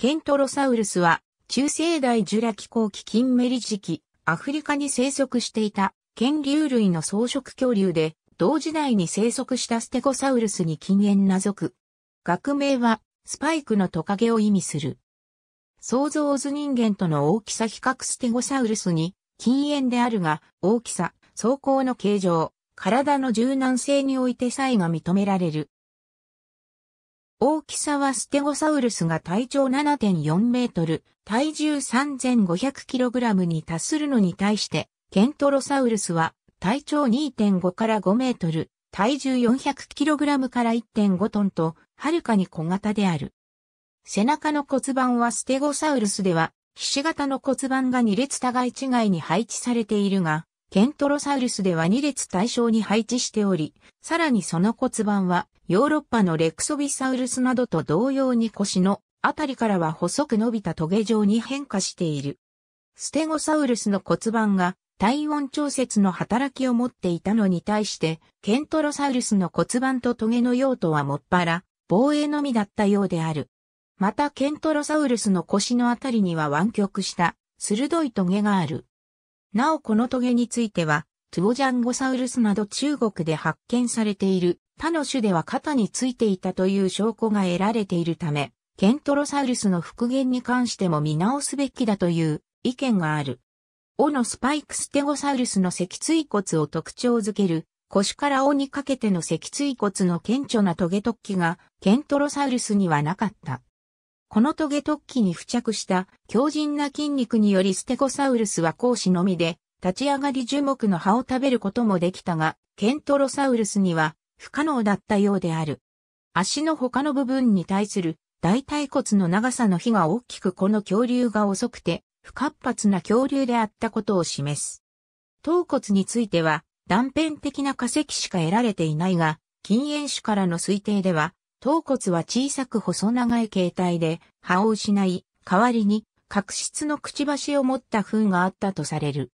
ケントロサウルスは、中世代ジュラ紀後期近メリ時期、アフリカに生息していた、剣竜類の草食恐竜で、同時代に生息したステゴサウルスに禁煙なく。学名は、スパイクのトカゲを意味する。想像図人間との大きさ比較ステゴサウルスに、禁煙であるが、大きさ、走行の形状、体の柔軟性において差異が認められる。大きさはステゴサウルスが体長7.4メートル、体重 3500kg に達するのに対して、ケントロサウルスは体長2.5から5メートル、体重 400kg から1.5トンと、はるかに小型である。背中の骨盤はステゴサウルスでは、ひし形の骨盤が2列互い違いに配置されているが、ケントロサウルスでは2列対象に配置しており、さらにその骨盤はヨーロッパのレクソビサウルスなどと同様に腰のあたりからは細く伸びたトゲ状に変化している。ステゴサウルスの骨盤が体温調節の働きを持っていたのに対して、ケントロサウルスの骨盤とトゲの用途はもっぱら、防衛のみだったようである。またケントロサウルスの腰のあたりには湾曲した、鋭いトゲがある。なおこのトゲについては、トゥオジャンゴサウルスなど中国で発見されている他の種では肩についていたという証拠が得られているため、ケントロサウルスの復元に関しても見直すべきだという意見がある。尾のスパイクステゴサウルスの脊椎骨を特徴づける、腰から尾にかけての脊椎骨の顕著なトゲ突起がケントロサウルスにはなかった。このトゲ突起に付着した強靭な筋肉によりステゴサウルスは講師のみで、立ち上がり樹木の葉を食べることもできたが、ケントロサウルスには不可能だったようである。足の他の部分に対する大腿骨の長さの比が大きくこの恐竜が遅くて不活発な恐竜であったことを示す。頭骨については断片的な化石しか得られていないが、禁煙種からの推定では頭骨は小さく細長い形態で、葉を失い、代わりに角質のくちばしを持った糞があったとされる。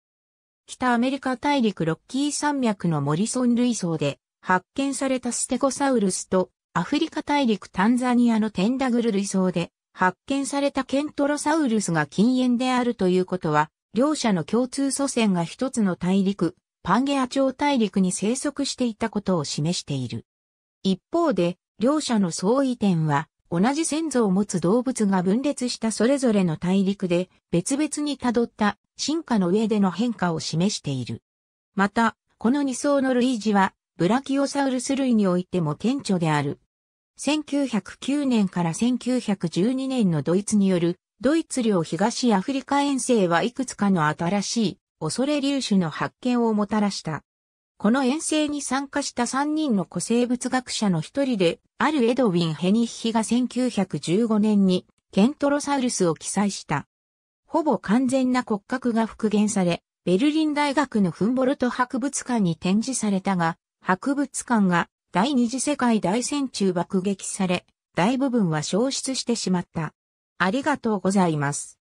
北アメリカ大陸ロッキー山脈のモリソン類層で発見されたステゴサウルスとアフリカ大陸タンザニアのテンダグル類層で発見されたケントロサウルスが禁煙であるということは、両者の共通祖先が一つの大陸、パンゲア朝大陸に生息していたことを示している。一方で、両者の相違点は、同じ先祖を持つ動物が分裂したそれぞれの大陸で別々に辿った進化の上での変化を示している。また、この二層の類似は、ブラキオサウルス類においても顕著である。1909年から1912年のドイツによる、ドイツ領東アフリカ遠征はいくつかの新しい恐れ粒子の発見をもたらした。この遠征に参加した3人の古生物学者の一人で、あるエドウィン・ヘニッヒが1915年にケントロサウルスを記載した。ほぼ完全な骨格が復元され、ベルリン大学のフンボルト博物館に展示されたが、博物館が第二次世界大戦中爆撃され、大部分は消失してしまった。ありがとうございます。